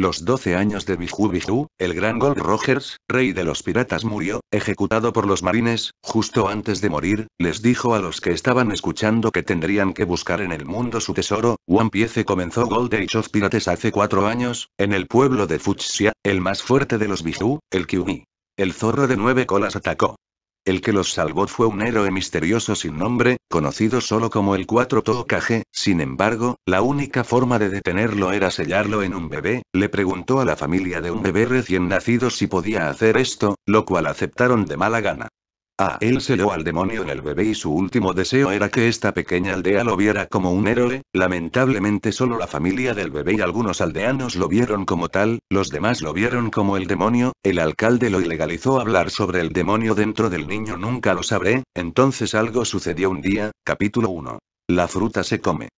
los 12 años de Biju Biju, el gran Gold Rogers, rey de los piratas murió, ejecutado por los marines, justo antes de morir, les dijo a los que estaban escuchando que tendrían que buscar en el mundo su tesoro, One Piece comenzó Gold Age of Pirates hace cuatro años, en el pueblo de Fuchsia, el más fuerte de los Biju, el Kyuni. El zorro de nueve colas atacó. El que los salvó fue un héroe misterioso sin nombre, conocido solo como el 4 Tokage, sin embargo, la única forma de detenerlo era sellarlo en un bebé, le preguntó a la familia de un bebé recién nacido si podía hacer esto, lo cual aceptaron de mala gana. Ah, él se lo al demonio en el bebé y su último deseo era que esta pequeña aldea lo viera como un héroe, lamentablemente solo la familia del bebé y algunos aldeanos lo vieron como tal, los demás lo vieron como el demonio, el alcalde lo ilegalizó hablar sobre el demonio dentro del niño nunca lo sabré, entonces algo sucedió un día, capítulo 1. La fruta se come.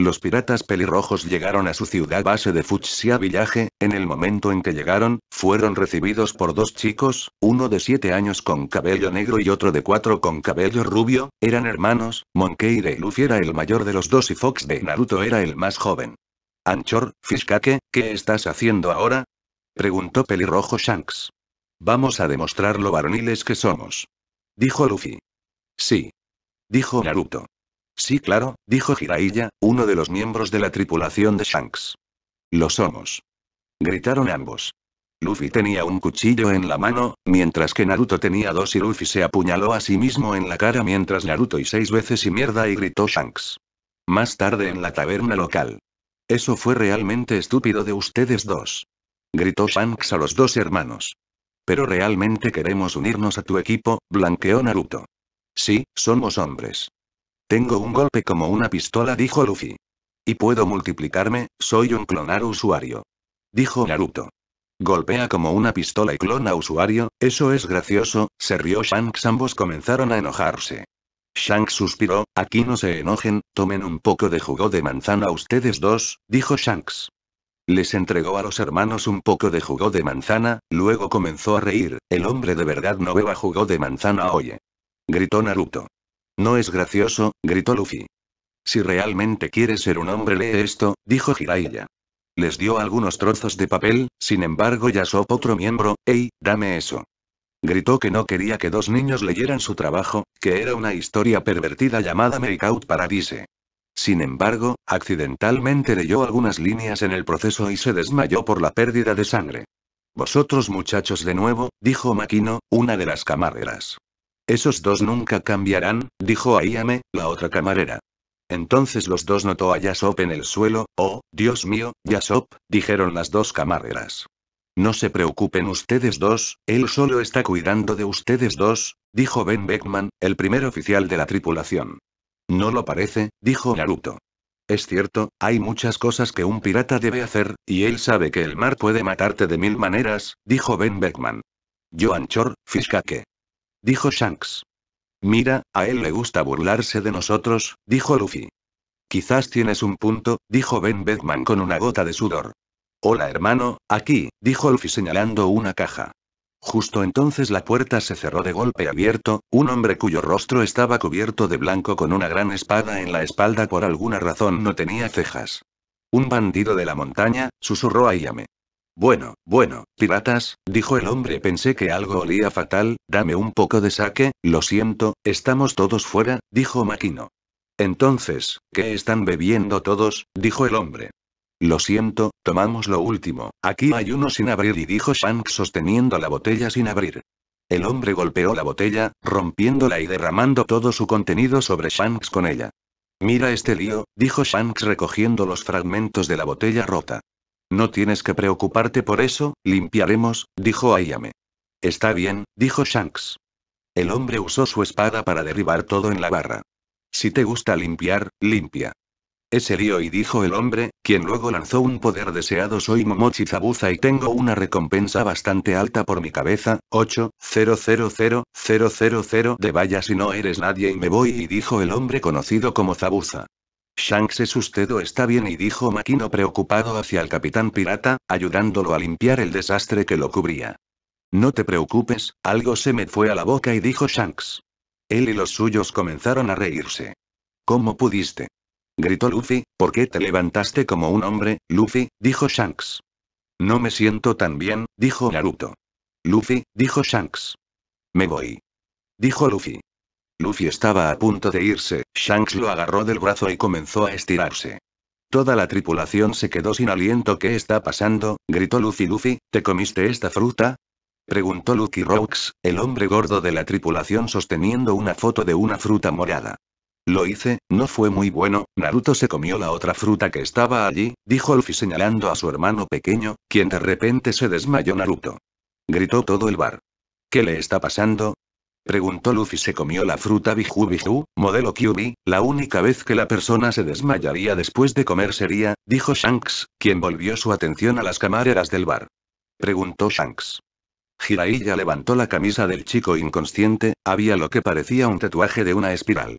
Los piratas pelirrojos llegaron a su ciudad base de Fuchsia Village, en el momento en que llegaron, fueron recibidos por dos chicos, uno de siete años con cabello negro y otro de cuatro con cabello rubio, eran hermanos, Monkey de Luffy era el mayor de los dos y Fox de Naruto era el más joven. Anchor, Fishkake, ¿qué estás haciendo ahora? Preguntó pelirrojo Shanks. Vamos a demostrar lo varoniles que somos. Dijo Luffy. Sí. Dijo Naruto. Sí, claro, dijo Jiraiya, uno de los miembros de la tripulación de Shanks. Lo somos. Gritaron ambos. Luffy tenía un cuchillo en la mano, mientras que Naruto tenía dos y Luffy se apuñaló a sí mismo en la cara mientras Naruto y seis veces y mierda y gritó Shanks. Más tarde en la taberna local. Eso fue realmente estúpido de ustedes dos. Gritó Shanks a los dos hermanos. Pero realmente queremos unirnos a tu equipo, blanqueó Naruto. Sí, somos hombres. Tengo un golpe como una pistola, dijo Luffy. Y puedo multiplicarme, soy un clonar usuario. Dijo Naruto. Golpea como una pistola y clona usuario, eso es gracioso, se rió Shanks. Ambos comenzaron a enojarse. Shanks suspiró, aquí no se enojen, tomen un poco de jugo de manzana ustedes dos, dijo Shanks. Les entregó a los hermanos un poco de jugo de manzana, luego comenzó a reír, el hombre de verdad no beba jugo de manzana oye. Gritó Naruto. No es gracioso, gritó Luffy. Si realmente quieres ser un hombre lee esto, dijo Jiraiya. Les dio algunos trozos de papel, sin embargo Yasop otro miembro, «¡Ey, dame eso! Gritó que no quería que dos niños leyeran su trabajo, que era una historia pervertida llamada Makeout Paradise. Sin embargo, accidentalmente leyó algunas líneas en el proceso y se desmayó por la pérdida de sangre. Vosotros muchachos de nuevo, dijo Makino, una de las camareras. Esos dos nunca cambiarán, dijo Ayame, la otra camarera. Entonces los dos notó a Yasop en el suelo, oh, Dios mío, Yasop, dijeron las dos camareras. No se preocupen ustedes dos, él solo está cuidando de ustedes dos, dijo Ben Beckman, el primer oficial de la tripulación. No lo parece, dijo Naruto. Es cierto, hay muchas cosas que un pirata debe hacer, y él sabe que el mar puede matarte de mil maneras, dijo Ben Beckman. Yo Chor, Fiscaque dijo Shanks. Mira, a él le gusta burlarse de nosotros, dijo Luffy. Quizás tienes un punto, dijo Ben Bedman con una gota de sudor. Hola hermano, aquí, dijo Luffy señalando una caja. Justo entonces la puerta se cerró de golpe abierto, un hombre cuyo rostro estaba cubierto de blanco con una gran espada en la espalda por alguna razón no tenía cejas. Un bandido de la montaña, susurró me. Bueno, bueno, piratas, dijo el hombre. Pensé que algo olía fatal, dame un poco de saque, lo siento, estamos todos fuera, dijo Makino. Entonces, ¿qué están bebiendo todos? dijo el hombre. Lo siento, tomamos lo último, aquí hay uno sin abrir y dijo Shanks sosteniendo la botella sin abrir. El hombre golpeó la botella, rompiéndola y derramando todo su contenido sobre Shanks con ella. Mira este lío, dijo Shanks recogiendo los fragmentos de la botella rota. No tienes que preocuparte por eso, limpiaremos, dijo Ayame. Está bien, dijo Shanks. El hombre usó su espada para derribar todo en la barra. Si te gusta limpiar, limpia. Es lío y dijo el hombre, quien luego lanzó un poder deseado soy Momochi Zabuza y tengo una recompensa bastante alta por mi cabeza, 8, de vaya si no eres nadie y me voy y dijo el hombre conocido como Zabuza. Shanks es usted o está bien y dijo Makino preocupado hacia el capitán pirata, ayudándolo a limpiar el desastre que lo cubría. No te preocupes, algo se me fue a la boca y dijo Shanks. Él y los suyos comenzaron a reírse. ¿Cómo pudiste? gritó Luffy, ¿por qué te levantaste como un hombre, Luffy? dijo Shanks. No me siento tan bien, dijo Naruto. Luffy, dijo Shanks. Me voy. Dijo Luffy. Luffy estaba a punto de irse, Shanks lo agarró del brazo y comenzó a estirarse. Toda la tripulación se quedó sin aliento. ¿Qué está pasando? gritó Luffy. Luffy, ¿te comiste esta fruta? preguntó Lucky Rocks, el hombre gordo de la tripulación sosteniendo una foto de una fruta morada. Lo hice, no fue muy bueno, Naruto se comió la otra fruta que estaba allí, dijo Luffy señalando a su hermano pequeño, quien de repente se desmayó Naruto. Gritó todo el bar. ¿Qué le está pasando? preguntó Luffy. Se comió la fruta Biju Biju, modelo QB, la única vez que la persona se desmayaría después de comer sería, dijo Shanks, quien volvió su atención a las camareras del bar. Preguntó Shanks. Jiraiya levantó la camisa del chico inconsciente, había lo que parecía un tatuaje de una espiral.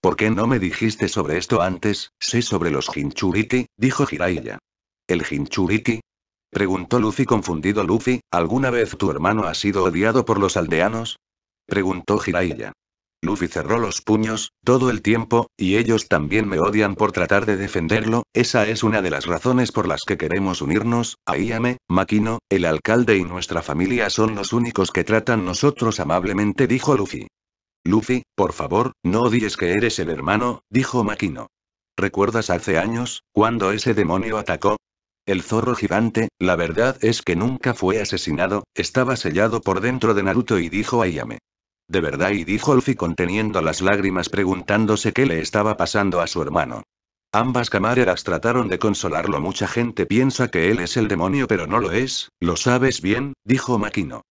¿Por qué no me dijiste sobre esto antes? Sé sobre los Jinchuriki, dijo Jiraiya. ¿El Jinchuriki? Preguntó Luffy confundido Luffy, ¿alguna vez tu hermano ha sido odiado por los aldeanos? preguntó Jiraiya. Luffy cerró los puños, todo el tiempo, y ellos también me odian por tratar de defenderlo, esa es una de las razones por las que queremos unirnos, Aíame, Makino, el alcalde y nuestra familia son los únicos que tratan nosotros amablemente dijo Luffy. Luffy, por favor, no odies que eres el hermano, dijo Makino. ¿Recuerdas hace años, cuando ese demonio atacó? El zorro gigante, la verdad es que nunca fue asesinado, estaba sellado por dentro de Naruto y dijo Ayame. ¿De verdad? y dijo Olfi conteniendo las lágrimas preguntándose qué le estaba pasando a su hermano. Ambas camareras trataron de consolarlo. Mucha gente piensa que él es el demonio, pero no lo es, lo sabes bien, dijo Makino.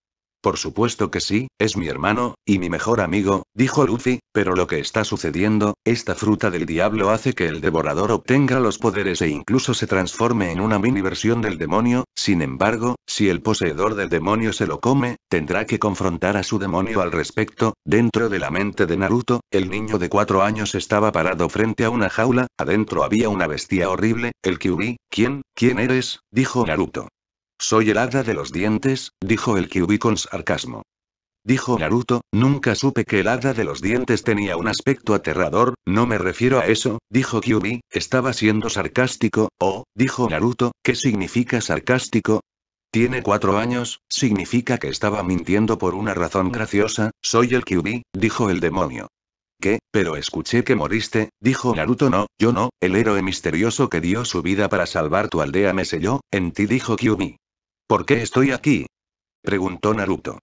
Por supuesto que sí, es mi hermano, y mi mejor amigo, dijo Luffy, pero lo que está sucediendo, esta fruta del diablo hace que el devorador obtenga los poderes e incluso se transforme en una mini versión del demonio, sin embargo, si el poseedor del demonio se lo come, tendrá que confrontar a su demonio al respecto, dentro de la mente de Naruto, el niño de cuatro años estaba parado frente a una jaula, adentro había una bestia horrible, el Kyubi, ¿quién, quién eres? dijo Naruto. Soy el hada de los dientes, dijo el Kyubi con sarcasmo. Dijo Naruto, nunca supe que el hada de los dientes tenía un aspecto aterrador, no me refiero a eso, dijo Kyubi, estaba siendo sarcástico, oh, dijo Naruto, ¿qué significa sarcástico? Tiene cuatro años, significa que estaba mintiendo por una razón graciosa, soy el Kyubi, dijo el demonio. ¿Qué? Pero escuché que moriste, dijo Naruto. No, yo no, el héroe misterioso que dio su vida para salvar tu aldea me selló, en ti dijo Kyubi. ¿Por qué estoy aquí? preguntó Naruto.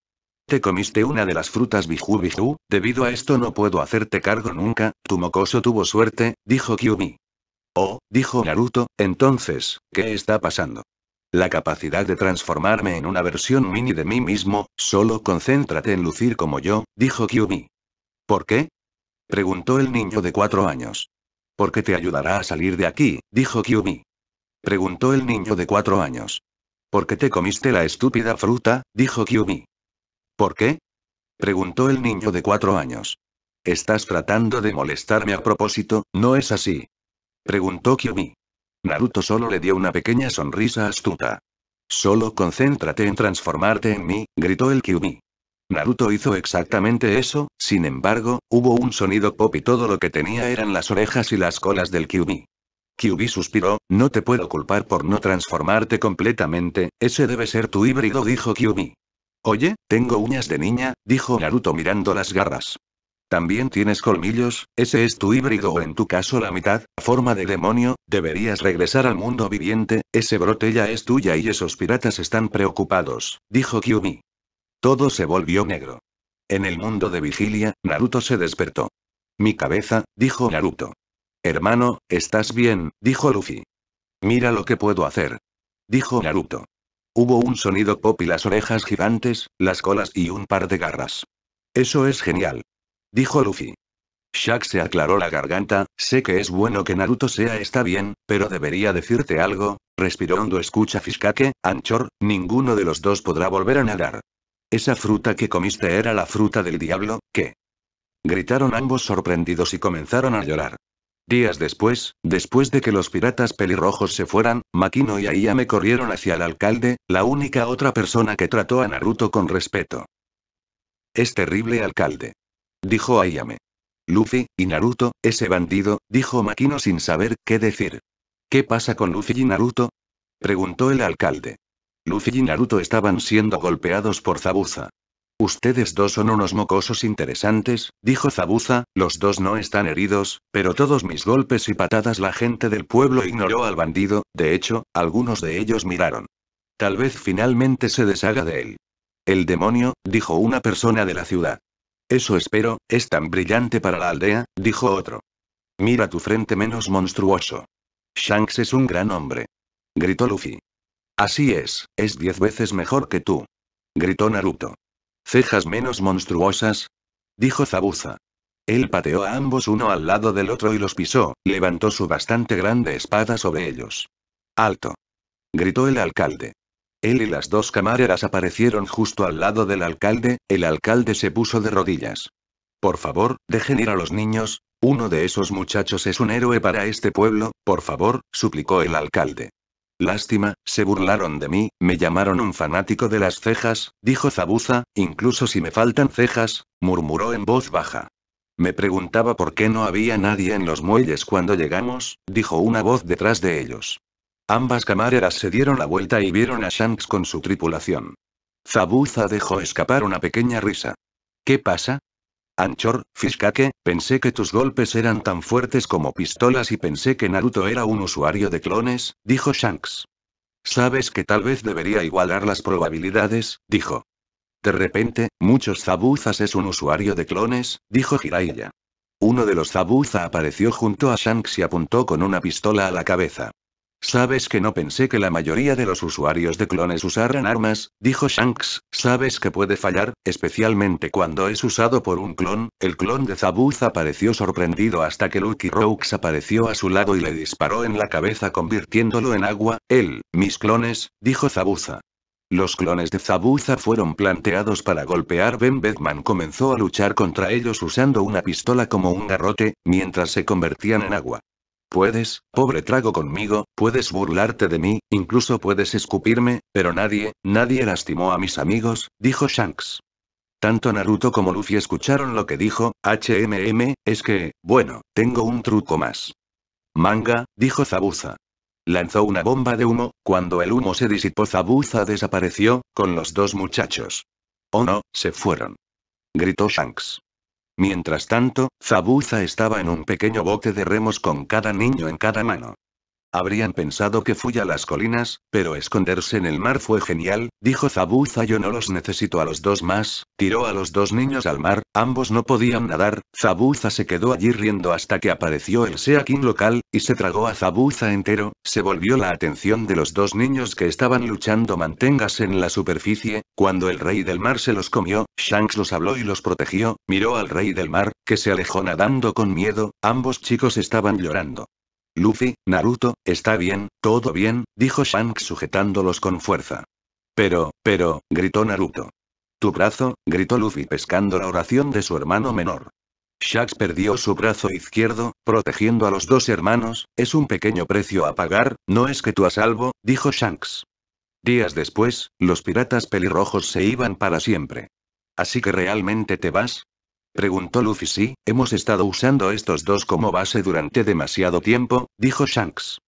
Te comiste una de las frutas Biju Biju, debido a esto no puedo hacerte cargo nunca, tu mocoso tuvo suerte, dijo Kyumi. Oh, dijo Naruto, entonces, ¿qué está pasando? La capacidad de transformarme en una versión mini de mí mismo, solo concéntrate en lucir como yo, dijo Kyumi. ¿Por qué? preguntó el niño de cuatro años. Porque te ayudará a salir de aquí, dijo Kyumi? Preguntó el niño de cuatro años qué te comiste la estúpida fruta, dijo Kyumi. ¿Por qué? preguntó el niño de cuatro años. Estás tratando de molestarme a propósito, ¿no es así? preguntó Kyumi. Naruto solo le dio una pequeña sonrisa astuta. Solo concéntrate en transformarte en mí, gritó el Kyumi. Naruto hizo exactamente eso, sin embargo, hubo un sonido pop y todo lo que tenía eran las orejas y las colas del Kyumi. Kyubi suspiró, no te puedo culpar por no transformarte completamente, ese debe ser tu híbrido, dijo Kyubi. Oye, tengo uñas de niña, dijo Naruto mirando las garras. También tienes colmillos, ese es tu híbrido o en tu caso la mitad, forma de demonio, deberías regresar al mundo viviente, ese brote ya es tuya y esos piratas están preocupados, dijo Kyubi. Todo se volvió negro. En el mundo de vigilia, Naruto se despertó. Mi cabeza, dijo Naruto. Hermano, ¿estás bien? dijo Luffy. Mira lo que puedo hacer. Dijo Naruto. Hubo un sonido pop y las orejas gigantes, las colas y un par de garras. Eso es genial. Dijo Luffy. Shaq se aclaró la garganta, sé que es bueno que Naruto sea está bien, pero debería decirte algo, respiró hondo escucha Fiskake, Anchor, ninguno de los dos podrá volver a nadar. Esa fruta que comiste era la fruta del diablo, ¿qué? Gritaron ambos sorprendidos y comenzaron a llorar. Días después, después de que los piratas pelirrojos se fueran, Makino y Ayame corrieron hacia el alcalde, la única otra persona que trató a Naruto con respeto. Es terrible alcalde. Dijo Ayame. Luffy, y Naruto, ese bandido, dijo Makino sin saber qué decir. ¿Qué pasa con Luffy y Naruto? Preguntó el alcalde. Luffy y Naruto estaban siendo golpeados por Zabuza. Ustedes dos son unos mocosos interesantes, dijo Zabuza, los dos no están heridos, pero todos mis golpes y patadas la gente del pueblo ignoró al bandido, de hecho, algunos de ellos miraron. Tal vez finalmente se deshaga de él. El demonio, dijo una persona de la ciudad. Eso espero, es tan brillante para la aldea, dijo otro. Mira tu frente menos monstruoso. Shanks es un gran hombre. Gritó Luffy. Así es, es diez veces mejor que tú. Gritó Naruto cejas menos monstruosas? dijo Zabuza. Él pateó a ambos uno al lado del otro y los pisó, levantó su bastante grande espada sobre ellos. ¡Alto! gritó el alcalde. Él y las dos camareras aparecieron justo al lado del alcalde, el alcalde se puso de rodillas. Por favor, dejen ir a los niños, uno de esos muchachos es un héroe para este pueblo, por favor, suplicó el alcalde. Lástima, se burlaron de mí, me llamaron un fanático de las cejas, dijo Zabuza, incluso si me faltan cejas, murmuró en voz baja. Me preguntaba por qué no había nadie en los muelles cuando llegamos, dijo una voz detrás de ellos. Ambas camareras se dieron la vuelta y vieron a Shanks con su tripulación. Zabuza dejó escapar una pequeña risa. ¿Qué pasa? Anchor, Fishkake, pensé que tus golpes eran tan fuertes como pistolas y pensé que Naruto era un usuario de clones, dijo Shanks. Sabes que tal vez debería igualar las probabilidades, dijo. De repente, muchos Zabuzas es un usuario de clones, dijo Jiraiya. Uno de los Zabuza apareció junto a Shanks y apuntó con una pistola a la cabeza. Sabes que no pensé que la mayoría de los usuarios de clones usaran armas, dijo Shanks, sabes que puede fallar, especialmente cuando es usado por un clon, el clon de Zabuza apareció sorprendido hasta que Lucky Roux apareció a su lado y le disparó en la cabeza convirtiéndolo en agua, él, mis clones, dijo Zabuza. Los clones de Zabuza fueron planteados para golpear. Ben Bedman comenzó a luchar contra ellos usando una pistola como un garrote, mientras se convertían en agua. Puedes, pobre trago conmigo, puedes burlarte de mí, incluso puedes escupirme, pero nadie, nadie lastimó a mis amigos, dijo Shanks. Tanto Naruto como Luffy escucharon lo que dijo, HMM, es que, bueno, tengo un truco más. Manga, dijo Zabuza. Lanzó una bomba de humo, cuando el humo se disipó Zabuza desapareció, con los dos muchachos. Oh no, se fueron. Gritó Shanks. Mientras tanto, Zabuza estaba en un pequeño bote de remos con cada niño en cada mano. Habrían pensado que fui a las colinas, pero esconderse en el mar fue genial, dijo Zabuza. Yo no los necesito a los dos más, tiró a los dos niños al mar, ambos no podían nadar, Zabuza se quedó allí riendo hasta que apareció el Seakin local, y se tragó a Zabuza entero, se volvió la atención de los dos niños que estaban luchando manténgase en la superficie, cuando el rey del mar se los comió, Shanks los habló y los protegió, miró al rey del mar, que se alejó nadando con miedo, ambos chicos estaban llorando. Luffy, Naruto, está bien, todo bien, dijo Shanks sujetándolos con fuerza. Pero, pero, gritó Naruto. Tu brazo, gritó Luffy pescando la oración de su hermano menor. Shanks perdió su brazo izquierdo, protegiendo a los dos hermanos, es un pequeño precio a pagar, no es que tú a salvo, dijo Shanks. Días después, los piratas pelirrojos se iban para siempre. Así que realmente te vas, preguntó Luffy. Sí, hemos estado usando estos dos como base durante demasiado tiempo, dijo Shanks.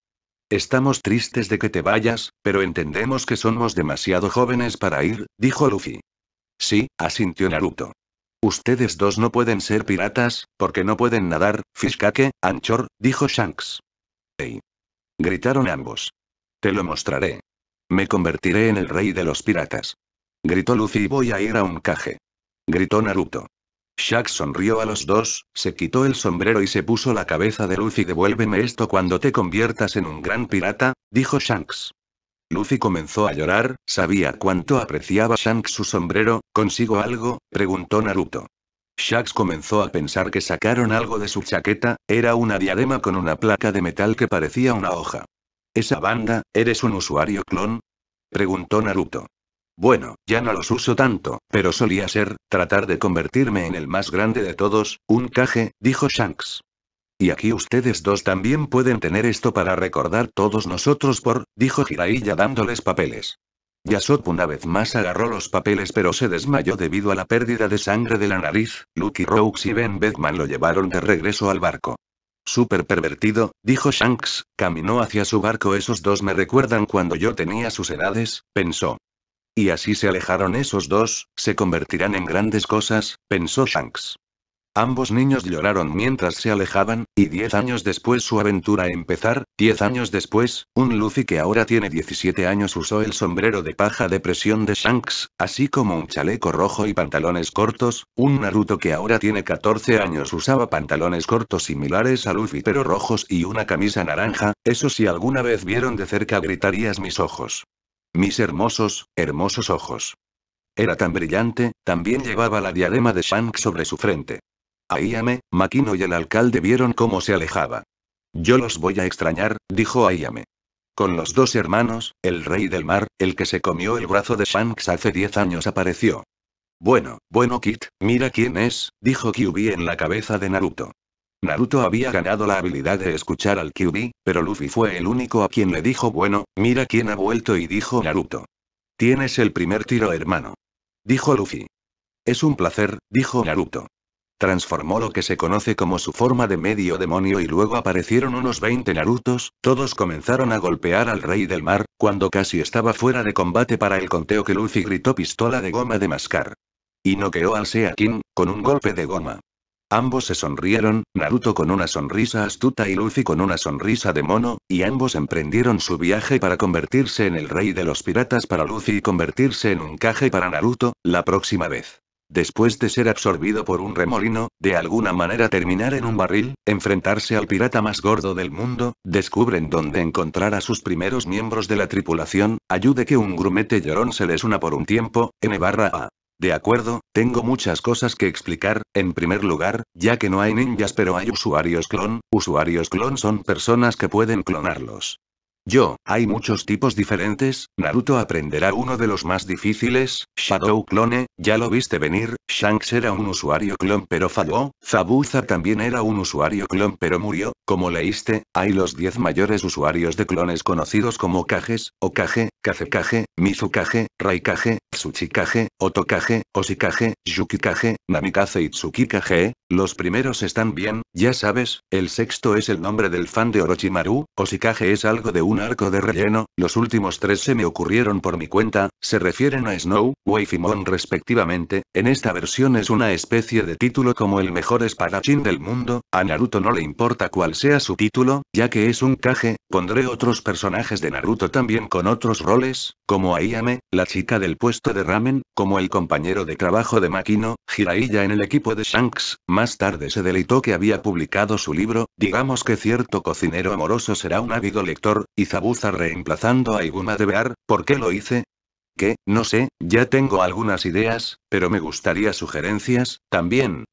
Estamos tristes de que te vayas, pero entendemos que somos demasiado jóvenes para ir, dijo Luffy. Sí, asintió Naruto. Ustedes dos no pueden ser piratas, porque no pueden nadar, Fishkake, Anchor, dijo Shanks. ¡Ey! Gritaron ambos. Te lo mostraré. Me convertiré en el rey de los piratas. Gritó Luffy y voy a ir a un caje. Gritó Naruto. Shanks sonrió a los dos, se quitó el sombrero y se puso la cabeza de Lucy. Devuélveme esto cuando te conviertas en un gran pirata, dijo Shanks. Lucy comenzó a llorar, sabía cuánto apreciaba Shanks su sombrero, ¿consigo algo? preguntó Naruto. Shanks comenzó a pensar que sacaron algo de su chaqueta, era una diadema con una placa de metal que parecía una hoja. ¿Esa banda, eres un usuario clon? preguntó Naruto. Bueno, ya no los uso tanto, pero solía ser, tratar de convertirme en el más grande de todos, un caje, dijo Shanks. Y aquí ustedes dos también pueden tener esto para recordar todos nosotros por, dijo Jiraiya dándoles papeles. Yasop una vez más agarró los papeles pero se desmayó debido a la pérdida de sangre de la nariz, Lucky Roux y Ben Beckman lo llevaron de regreso al barco. Súper pervertido, dijo Shanks, caminó hacia su barco esos dos me recuerdan cuando yo tenía sus edades, pensó. Y así se alejaron esos dos, se convertirán en grandes cosas, pensó Shanks. Ambos niños lloraron mientras se alejaban, y diez años después su aventura empezar, diez años después, un Luffy que ahora tiene 17 años usó el sombrero de paja de presión de Shanks, así como un chaleco rojo y pantalones cortos, un Naruto que ahora tiene 14 años usaba pantalones cortos similares a Luffy pero rojos y una camisa naranja, eso si alguna vez vieron de cerca gritarías mis ojos. Mis hermosos, hermosos ojos. Era tan brillante, también llevaba la diadema de Shanks sobre su frente. Aíame, Makino y el alcalde vieron cómo se alejaba. Yo los voy a extrañar, dijo Aíame. Con los dos hermanos, el rey del mar, el que se comió el brazo de Shanks hace diez años apareció. Bueno, bueno Kit, mira quién es, dijo Kyubi en la cabeza de Naruto. Naruto había ganado la habilidad de escuchar al Kyubi, pero Luffy fue el único a quien le dijo bueno, mira quién ha vuelto y dijo Naruto. Tienes el primer tiro hermano. Dijo Luffy. Es un placer, dijo Naruto. Transformó lo que se conoce como su forma de medio demonio y luego aparecieron unos 20 Narutos, todos comenzaron a golpear al rey del mar, cuando casi estaba fuera de combate para el conteo que Luffy gritó pistola de goma de mascar. Y noqueó al Sea King, con un golpe de goma. Ambos se sonrieron, Naruto con una sonrisa astuta y Luffy con una sonrisa de mono, y ambos emprendieron su viaje para convertirse en el rey de los piratas para Luffy y convertirse en un caje para Naruto, la próxima vez. Después de ser absorbido por un remolino, de alguna manera terminar en un barril, enfrentarse al pirata más gordo del mundo, descubren dónde encontrar a sus primeros miembros de la tripulación, ayude que un grumete llorón se les una por un tiempo, N barra A. De acuerdo, tengo muchas cosas que explicar, en primer lugar, ya que no hay ninjas pero hay usuarios clon, usuarios clon son personas que pueden clonarlos. Yo, hay muchos tipos diferentes, Naruto aprenderá uno de los más difíciles, Shadow Clone, ya lo viste venir, Shanks era un usuario clon pero falló, Zabuza también era un usuario clon pero murió, como leíste, hay los 10 mayores usuarios de clones conocidos como Kages, Okage, Kazekage, Mizukage, Raikage, Tsuchikage, Otokage, Oshikage, Yukikage, Namikaze y Tsukikage, los primeros están bien, ya sabes, el sexto es el nombre del fan de Orochimaru, Oshikage es algo de un arco de relleno, los últimos tres se me ocurrieron por mi cuenta, se refieren a Snow, Wave y Moon respectivamente, en esta versión es una especie de título como el mejor espadachín del mundo, a Naruto no le importa cuál sea su título, ya que es un caje, pondré otros personajes de Naruto también con otros roles, como Ayame, la chica del puesto de ramen, como el compañero de trabajo de Makino, Jiraiya en el equipo de Shanks, más tarde se delitó que había publicado su libro, digamos que cierto cocinero amoroso será un ávido lector, y Zabuza reemplazando a Iguma de Bear, ¿por qué lo hice? Que, no sé, ya tengo algunas ideas, pero me gustaría sugerencias, también,